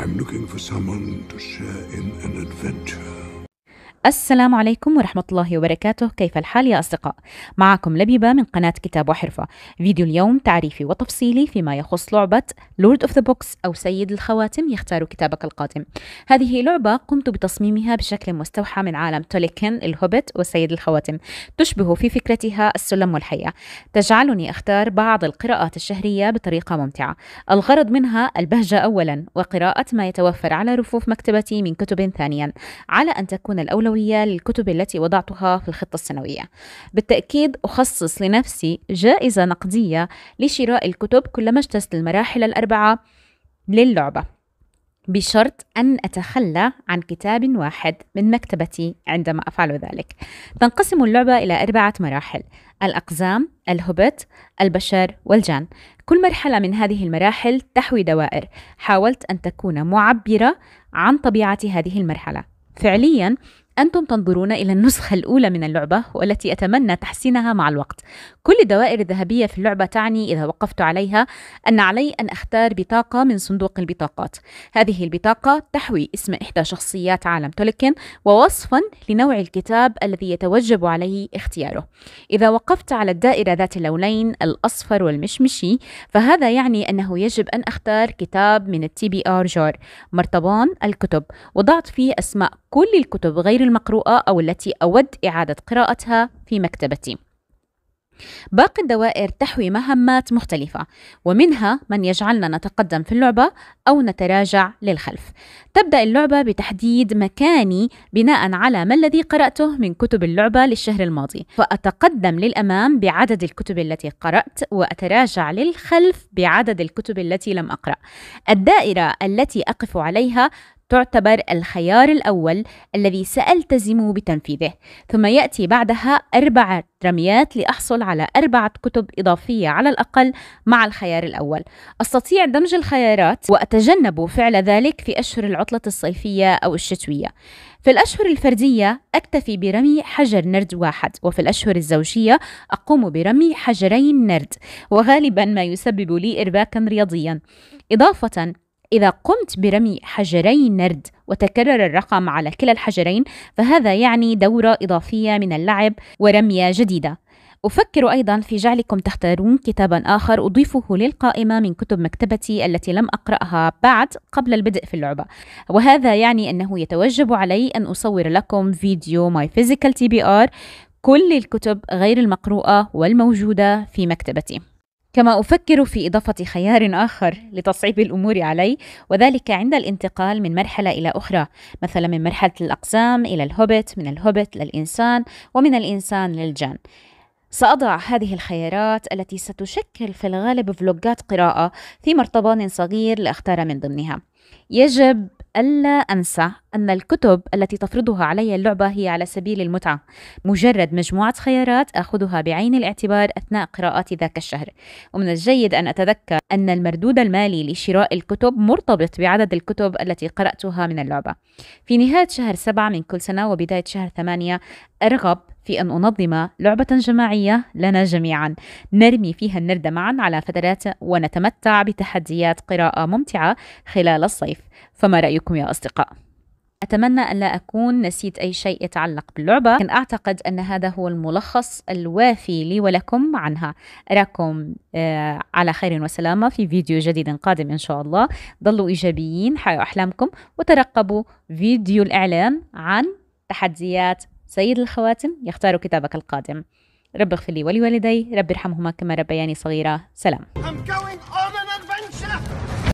I'm looking for someone to share in an adventure. السلام عليكم ورحمة الله وبركاته كيف الحال يا أصدقاء؟ معكم لبيبة من قناة كتاب وحرفة فيديو اليوم تعريفي وتفصيلي فيما يخص لعبة لورد اوف ذا بوكس أو سيد الخواتم يختار كتابك القادم هذه لعبة قمت بتصميمها بشكل مستوحى من عالم توليكن الهوبت وسيد الخواتم تشبه في فكرتها السلم والحية تجعلني أختار بعض القراءات الشهرية بطريقة ممتعة الغرض منها البهجة أولا وقراءة ما يتوفر على رفوف مكتبتي من كتب ثانيا على أن تكون الأولوية السنوية للكتب التي وضعتها في الخطة السنوية بالتأكيد أخصص لنفسي جائزة نقدية لشراء الكتب كلما اجتزت المراحل الأربعة للعبة بشرط أن أتخلى عن كتاب واحد من مكتبتي عندما أفعل ذلك تنقسم اللعبة إلى أربعة مراحل الأقزام، الهبت، البشر والجان كل مرحلة من هذه المراحل تحوي دوائر حاولت أن تكون معبرة عن طبيعة هذه المرحلة فعليا أنتم تنظرون إلى النسخة الأولى من اللعبة والتي أتمنى تحسينها مع الوقت كل الدوائر الذهبية في اللعبة تعني إذا وقفت عليها أن علي أن أختار بطاقة من صندوق البطاقات هذه البطاقة تحوي اسم إحدى شخصيات عالم تولكن ووصفا لنوع الكتاب الذي يتوجب عليه اختياره إذا وقفت على الدائرة ذات اللونين الأصفر والمشمشي فهذا يعني أنه يجب أن أختار كتاب من التي بي آر جار مرطبان الكتب وضعت فيه أسماء كل الكتب غير المقروءة أو التي أود إعادة قراءتها في مكتبتي. باقي الدوائر تحوي مهمات مختلفة ومنها من يجعلنا نتقدم في اللعبة أو نتراجع للخلف. تبدأ اللعبة بتحديد مكاني بناء على ما الذي قرأته من كتب اللعبة للشهر الماضي، فأتقدم للأمام بعدد الكتب التي قرأت وأتراجع للخلف بعدد الكتب التي لم أقرأ. الدائرة التي أقف عليها تعتبر الخيار الأول الذي سألتزم بتنفيذه ثم يأتي بعدها أربعة رميات لأحصل على أربعة كتب إضافية على الأقل مع الخيار الأول أستطيع دمج الخيارات وأتجنب فعل ذلك في أشهر العطلة الصيفية أو الشتوية في الأشهر الفردية أكتفي برمي حجر نرد واحد وفي الأشهر الزوجية أقوم برمي حجرين نرد وغالبا ما يسبب لي إرباكا رياضيا إضافة إذا قمت برمي حجري نرد وتكرر الرقم على كلا الحجرين فهذا يعني دورة إضافية من اللعب ورمية جديدة أفكر أيضا في جعلكم تختارون كتابا آخر أضيفه للقائمة من كتب مكتبتي التي لم أقرأها بعد قبل البدء في اللعبة وهذا يعني أنه يتوجب علي أن أصور لكم فيديو My Physical TBR كل الكتب غير المقروءة والموجودة في مكتبتي كما أفكر في إضافة خيار آخر لتصعيب الأمور علي وذلك عند الانتقال من مرحلة إلى أخرى مثلا من مرحلة الأقسام إلى الهوبت من الهوبت للإنسان ومن الإنسان للجان سأضع هذه الخيارات التي ستشكل في الغالب فلوجات قراءة في مرطبان صغير لأختار من ضمنها يجب ألا أنسى أن الكتب التي تفرضها علي اللعبة هي على سبيل المتعة مجرد مجموعة خيارات أخذها بعين الاعتبار أثناء قراءاتي ذاك الشهر ومن الجيد أن أتذكر أن المردود المالي لشراء الكتب مرتبط بعدد الكتب التي قرأتها من اللعبة في نهاية شهر سبعة من كل سنة وبداية شهر ثمانية أرغب في أن أنظم لعبة جماعية لنا جميعا نرمي فيها النرد معا على فترات ونتمتع بتحديات قراءة ممتعة خلال الصيف الصيف فما رأيكم يا أصدقاء؟ أتمنى أن لا أكون نسيت أي شيء يتعلق باللعبة لكن أعتقد أن هذا هو الملخص الوافي لي ولكم عنها أراكم آه، على خير وسلامة في فيديو جديد قادم إن شاء الله ظلوا إيجابيين حيوا أحلامكم وترقبوا فيديو الإعلان عن تحديات سيد الخواتم يختار كتابك القادم رب اغفر لي ولوالدي رب ارحمهما كما ربياني صغيرة سلام